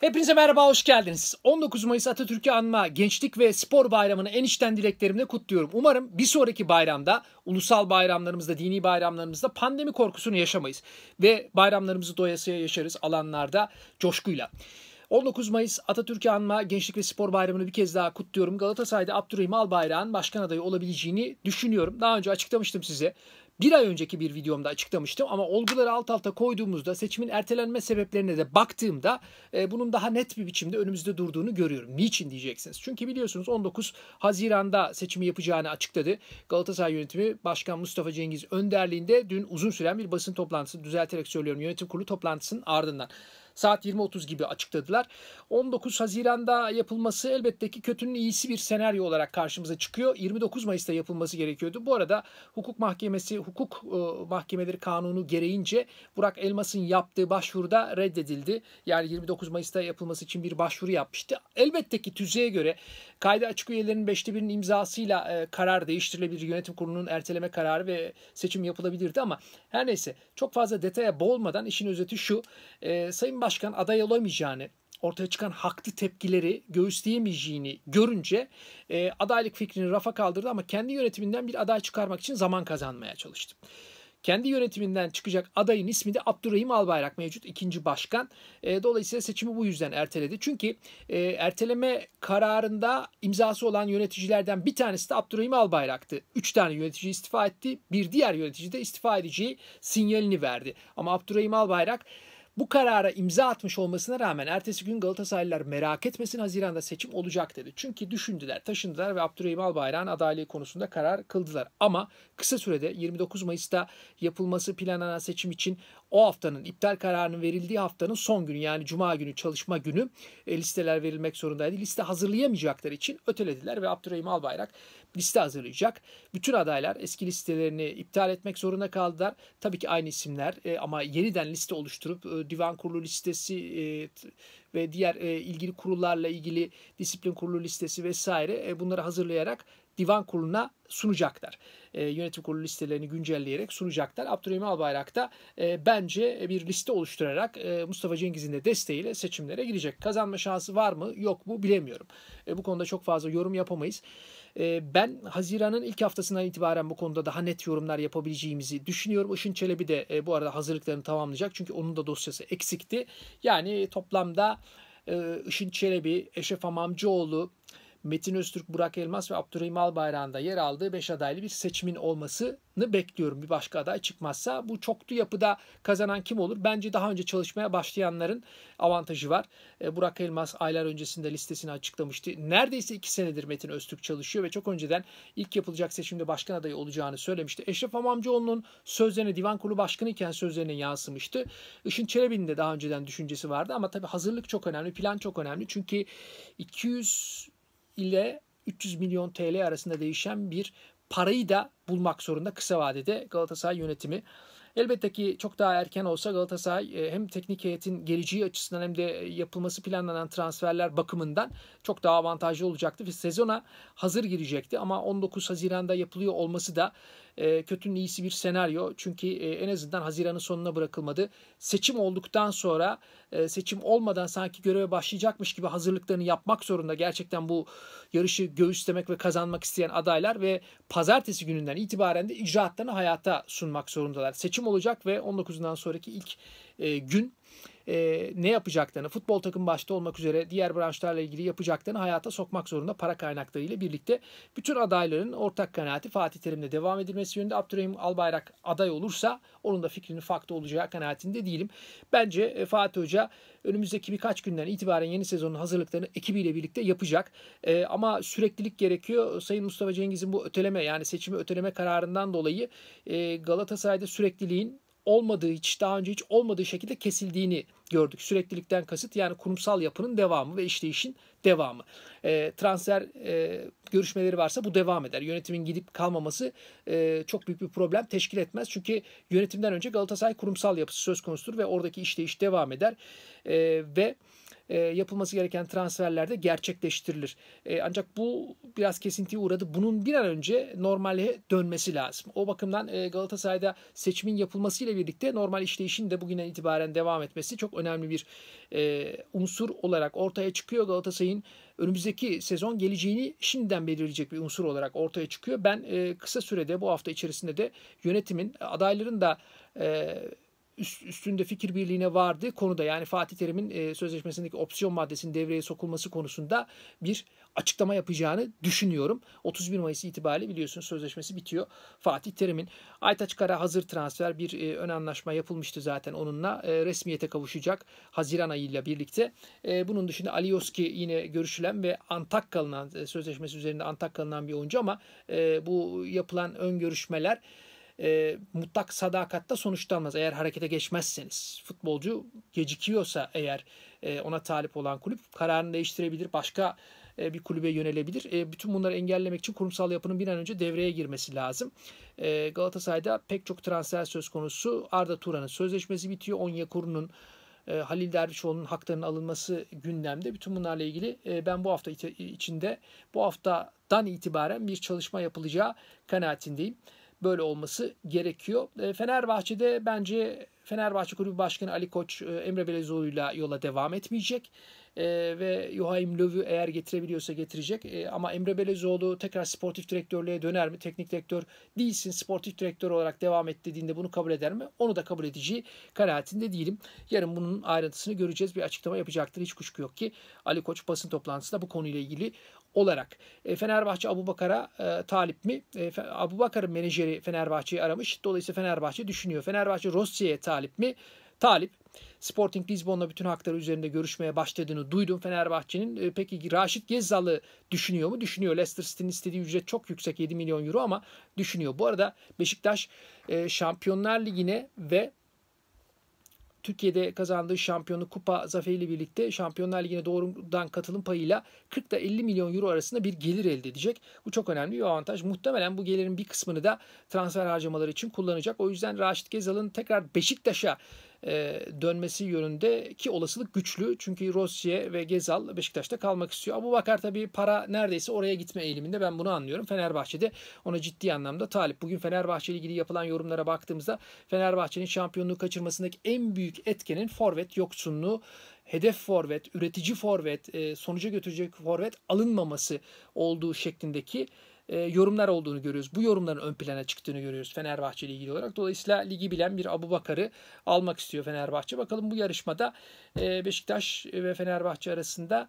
Hepinize merhaba, hoş geldiniz. 19 Mayıs Atatürk'ü anma Gençlik ve Spor Bayramı'nı en içten dileklerimle kutluyorum. Umarım bir sonraki bayramda, ulusal bayramlarımızda, dini bayramlarımızda pandemi korkusunu yaşamayız. Ve bayramlarımızı doyasıya yaşarız alanlarda coşkuyla. 19 Mayıs Atatürk'ü anma Gençlik ve Spor Bayramı'nı bir kez daha kutluyorum. Galatasaray'da Abdurrahim Albayrak'ın başkan adayı olabileceğini düşünüyorum. Daha önce açıklamıştım size bir ay önceki bir videomda açıklamıştım ama olguları alt alta koyduğumuzda seçimin ertelenme sebeplerine de baktığımda e, bunun daha net bir biçimde önümüzde durduğunu görüyorum. Niçin diyeceksiniz? Çünkü biliyorsunuz 19 Haziran'da seçimi yapacağını açıkladı. Galatasaray yönetimi Başkan Mustafa Cengiz önderliğinde dün uzun süren bir basın toplantısı düzelterek söylüyorum yönetim kurulu toplantısının ardından saat 20.30 gibi açıkladılar. 19 Haziran'da yapılması elbette ki kötünün iyisi bir senaryo olarak karşımıza çıkıyor. 29 Mayıs'ta yapılması gerekiyordu. Bu arada hukuk mahkemesi, hukuk e, mahkemeleri kanunu gereğince Burak Elmas'ın yaptığı başvuruda reddedildi. Yani 29 Mayıs'ta yapılması için bir başvuru yapmıştı. Elbette ki tüzüğe göre kayda açık üyelerinin 5'te 1'inin imzasıyla e, karar değiştirilebilir. Yönetim kurulunun erteleme kararı ve seçim yapılabilirdi ama her neyse çok fazla detaya boğulmadan işin özeti şu. E, Sayın başkan aday olamayacağını ortaya çıkan haklı tepkileri göğüsleyemeyeceğini görünce e, adaylık fikrini rafa kaldırdı ama kendi yönetiminden bir aday çıkarmak için zaman kazanmaya çalıştı. Kendi yönetiminden çıkacak adayın ismi de Abdurrahim Albayrak mevcut ikinci başkan. E, dolayısıyla seçimi bu yüzden erteledi. Çünkü e, erteleme kararında imzası olan yöneticilerden bir tanesi de Abdurrahim Albayrak'tı. Üç tane yönetici istifa etti. Bir diğer yönetici de istifa edeceği sinyalini verdi. Ama Abdurrahim Albayrak bu karara imza atmış olmasına rağmen ertesi gün Galatasaraylılar merak etmesin Haziran'da seçim olacak dedi. Çünkü düşündüler, taşındılar ve Abdurrahim Albayrak'ın adaylığı konusunda karar kıldılar. Ama kısa sürede 29 Mayıs'ta yapılması planlanan seçim için o haftanın iptal kararının verildiği haftanın son günü yani cuma günü çalışma günü e, listeler verilmek zorundaydı. Liste hazırlayamayacaklar için ötelediler ve Abdurrahim Albayrak liste hazırlayacak. Bütün adaylar eski listelerini iptal etmek zorunda kaldılar. Tabii ki aynı isimler e, ama yeniden liste oluşturup e, divan kurulu listesi e, ve diğer ilgili kurullarla ilgili disiplin kurulu listesi vesaire bunları hazırlayarak divan kuruluna sunacaklar. E, yönetim kurulu listelerini güncelleyerek sunacaklar. Abdurrahim Albayrak da e, bence bir liste oluşturarak e, Mustafa Cengiz'in de desteğiyle seçimlere girecek. Kazanma şansı var mı yok mu bilemiyorum. E, bu konuda çok fazla yorum yapamayız. E, ben Haziran'ın ilk haftasından itibaren bu konuda daha net yorumlar yapabileceğimizi düşünüyorum. Işın Çelebi de e, bu arada hazırlıklarını tamamlayacak. Çünkü onun da dosyası eksikti. Yani toplamda e, Işın Çelebi, Eşref Amamcıoğlu, Metin Öztürk, Burak Elmas ve Abdurrahim Albayrak'ın yer aldığı 5 adaylı bir seçimin olmasını bekliyorum. Bir başka aday çıkmazsa bu çoklu yapıda kazanan kim olur? Bence daha önce çalışmaya başlayanların avantajı var. E, Burak Elmas aylar öncesinde listesini açıklamıştı. Neredeyse 2 senedir Metin Öztürk çalışıyor ve çok önceden ilk yapılacak seçimde başkan adayı olacağını söylemişti. Eşref Amamcıoğlu'nun sözlerine divan kurulu başkanı iken sözlerine yansımıştı. Işın Çelebi'nin de daha önceden düşüncesi vardı ama tabii hazırlık çok önemli, plan çok önemli. Çünkü 200 ile 300 milyon TL arasında değişen bir parayı da bulmak zorunda kısa vadede Galatasaray yönetimi. Elbette ki çok daha erken olsa Galatasaray e, hem teknik heyetin geleceği açısından hem de e, yapılması planlanan transferler bakımından çok daha avantajlı olacaktı ve sezona hazır girecekti ama 19 Haziran'da yapılıyor olması da e, kötünün iyisi bir senaryo. Çünkü e, en azından Haziran'ın sonuna bırakılmadı. Seçim olduktan sonra seçim olmadan sanki göreve başlayacakmış gibi hazırlıklarını yapmak zorunda. Gerçekten bu yarışı göğüslemek ve kazanmak isteyen adaylar ve pazartesi gününden itibaren de icraatlarını hayata sunmak zorundalar. Seçim olacak ve 19'undan sonraki ilk e, gün e, ne yapacaklarını, futbol takım başta olmak üzere diğer branşlarla ilgili yapacaklarını hayata sokmak zorunda para kaynaklarıyla birlikte. Bütün adayların ortak kanaati Fatih Terim'le devam edilmesi yönünde. Abdurrahim Albayrak aday olursa onun da fikrinin farklı olacağı kanaatinde değilim. Bence e, Fatih Hoca önümüzdeki birkaç günden itibaren yeni sezonun hazırlıklarını ekibiyle birlikte yapacak. E, ama süreklilik gerekiyor. Sayın Mustafa Cengiz'in bu öteleme yani seçimi öteleme kararından dolayı e, Galatasaray'da sürekliliğin olmadığı hiç daha önce hiç olmadığı şekilde kesildiğini gördük. Süreklilikten kasıt yani kurumsal yapının devamı ve işleyişin devamı. E, transfer e, görüşmeleri varsa bu devam eder. Yönetimin gidip kalmaması e, çok büyük bir problem teşkil etmez. Çünkü yönetimden önce Galatasaray kurumsal yapısı söz konusudur ve oradaki işleyiş devam eder. E, ve e, yapılması gereken transferler de gerçekleştirilir. E, ancak bu biraz kesintiye uğradı. Bunun bir an önce normale dönmesi lazım. O bakımdan e, Galatasaray'da seçimin yapılmasıyla birlikte normal işleyişin de bugünden itibaren devam etmesi çok önemli bir e, unsur olarak ortaya çıkıyor. Galatasaray'ın önümüzdeki sezon geleceğini şimdiden belirleyecek bir unsur olarak ortaya çıkıyor. Ben e, kısa sürede bu hafta içerisinde de yönetimin, adayların da e, üst, üstünde fikir birliğine vardı konuda yani Fatih Terim'in e, sözleşmesindeki opsiyon maddesinin devreye sokulması konusunda bir açıklama yapacağını düşünüyorum. 31 Mayıs itibariyle biliyorsunuz sözleşmesi bitiyor. Fatih Terim'in Aytaç Kara hazır transfer bir e, ön anlaşma yapılmıştı zaten onunla. E, resmiyete kavuşacak Haziran ayıyla birlikte. E, bunun dışında Alioski yine görüşülen ve Antakyalı'nın e, sözleşmesi üzerinde Antakyalı'ndan bir oyuncu ama e, bu yapılan ön görüşmeler e, mutlak sadakatta sonuçlanmaz eğer harekete geçmezseniz. Futbolcu gecikiyorsa eğer e, ona talip olan kulüp kararını değiştirebilir, başka e, bir kulübe yönelebilir. E, bütün bunları engellemek için kurumsal yapının bir an önce devreye girmesi lazım. E, Galatasaray'da pek çok transfer söz konusu. Arda Turan'ın sözleşmesi bitiyor. Onyekuru'nun e, Halil Dervişoğlu'nun haklarının alınması gündemde. Bütün bunlarla ilgili e, ben bu hafta içinde bu haftadan itibaren bir çalışma yapılacağı kanaatindeyim böyle olması gerekiyor. E, Fenerbahçe'de bence Fenerbahçe Kulübü Başkanı Ali Koç e, Emre Belezoğlu'yla yola devam etmeyecek e, ve Joachim Löw'ü eğer getirebiliyorsa getirecek. E, ama Emre Belezoğlu tekrar sportif direktörlüğe döner mi? Teknik direktör değilsin sportif direktör olarak devam et dediğinde bunu kabul eder mi? Onu da kabul edeceği kanaatinde değilim. Yarın bunun ayrıntısını göreceğiz. Bir açıklama yapacaktır. Hiç kuşku yok ki Ali Koç basın toplantısında bu konuyla ilgili olarak. Ee, Fenerbahçe Abu Bakar'a e, talip mi? E, Abu Bakar'ın menajeri Fenerbahçe'yi aramış. Dolayısıyla Fenerbahçe düşünüyor. Fenerbahçe Rossi'ye talip mi? Talip. Sporting Lisbon'la bütün hakları üzerinde görüşmeye başladığını duydum Fenerbahçe'nin. E, peki Raşit Gezzal'ı düşünüyor mu? Düşünüyor. Leicester City'nin istediği ücret çok yüksek 7 milyon euro ama düşünüyor. Bu arada Beşiktaş e, Şampiyonlar Ligi'ne ve Türkiye'de kazandığı şampiyonu kupa zaferiyle birlikte Şampiyonlar Ligi'ne doğrudan katılım payıyla 40 da 50 milyon euro arasında bir gelir elde edecek. Bu çok önemli bir avantaj. Muhtemelen bu gelirin bir kısmını da transfer harcamaları için kullanacak. O yüzden Raşit Gezal'ın tekrar Beşiktaş'a e, dönmesi yönünde ki olasılık güçlü. Çünkü Rossiye ve Gezal Beşiktaş'ta kalmak istiyor. Abu Bakar tabii para neredeyse oraya gitme eğiliminde ben bunu anlıyorum. Fenerbahçe'de ona ciddi anlamda talip. Bugün Fenerbahçe ile ilgili yapılan yorumlara baktığımızda Fenerbahçe'nin şampiyonluğu kaçırmasındaki en büyük etkenin forvet yoksunluğu hedef forvet, üretici forvet, e, sonuca götürecek forvet alınmaması olduğu şeklindeki e, yorumlar olduğunu görüyoruz. Bu yorumların ön plana çıktığını görüyoruz Fenerbahçe ile ilgili olarak. Dolayısıyla ligi bilen bir Abu Bakar'ı almak istiyor Fenerbahçe. Bakalım bu yarışmada e, Beşiktaş ve Fenerbahçe arasında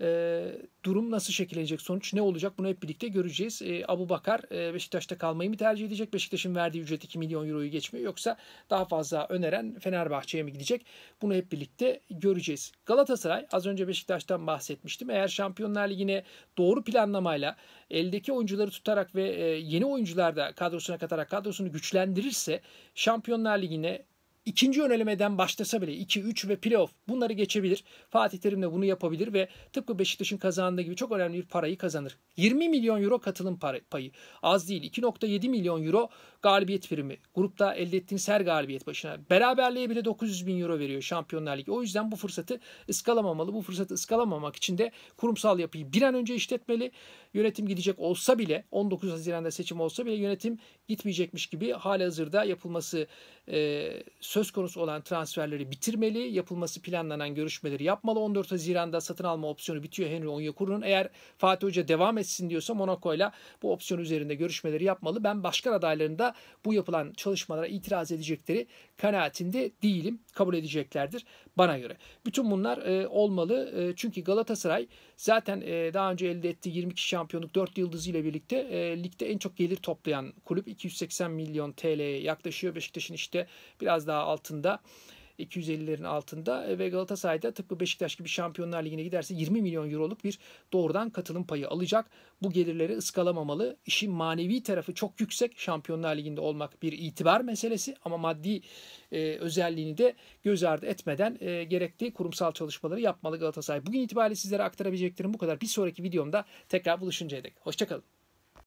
e, durum nasıl şekillenecek, sonuç ne olacak bunu hep birlikte göreceğiz. E, Abu Bakar e, Beşiktaş'ta kalmayı mı tercih edecek? Beşiktaş'ın verdiği ücret 2 milyon euroyu geçmiyor yoksa daha fazla öneren Fenerbahçe'ye mi gidecek? Bunu hep birlikte göreceğiz. Galatasaray az önce Beşiktaş'tan bahsetmiştim. Eğer Şampiyonlar Ligi'ne doğru planlamayla eldeki oyuncuları tutarak ve e, yeni oyuncular da kadrosuna katarak kadrosunu güçlendirirse Şampiyonlar Ligi'ne ikinci yönelemeden başlasa bile 2-3 ve playoff bunları geçebilir. Fatih Terim de bunu yapabilir ve tıpkı Beşiktaş'ın kazandığı gibi çok önemli bir parayı kazanır. 20 milyon euro katılım payı. Az değil. 2.7 milyon euro galibiyet primi. Grupta elde ettiğiniz her galibiyet başına. Beraberliğe bile 900 bin euro veriyor Şampiyonlar Ligi. O yüzden bu fırsatı ıskalamamalı. Bu fırsatı ıskalamamak için de kurumsal yapıyı bir an önce işletmeli. Yönetim gidecek olsa bile 19 Haziran'da seçim olsa bile yönetim gitmeyecekmiş gibi hali hazırda yapılması e, söz konusu olan transferleri bitirmeli. Yapılması planlanan görüşmeleri yapmalı. 14 Haziran'da satın alma opsiyonu bitiyor Henry Onyekuru'nun. Eğer Fatih Hoca devam etsin diyorsa Monaco'yla bu opsiyon üzerinde görüşmeleri yapmalı. Ben başkan adaylarında bu yapılan çalışmalara itiraz edecekleri kanaatinde değilim. Kabul edeceklerdir bana göre. Bütün bunlar e, olmalı. E, çünkü Galatasaray zaten e, daha önce elde ettiği 22 şampiyonluk 4 yıldızı ile birlikte e, ligde en çok gelir toplayan kulüp 280 milyon TL'ye yaklaşıyor. Beşiktaş'ın işte biraz daha altında. 250'lerin altında e, ve Galatasaray'da tıpkı Beşiktaş gibi Şampiyonlar Ligi'ne giderse 20 milyon euroluk bir doğrudan katılım payı alacak. Bu gelirleri ıskalamamalı. İşin manevi tarafı çok yüksek. Şampiyonlar Ligi'nde olmak bir itibar meselesi ama maddi e, özelliğini de göz ardı etmeden e, gerekli kurumsal çalışmaları yapmalı Galatasaray. Bugün itibariyle sizlere aktarabileceklerim bu kadar. Bir sonraki videomda tekrar buluşuncaya dek. Hoşçakalın.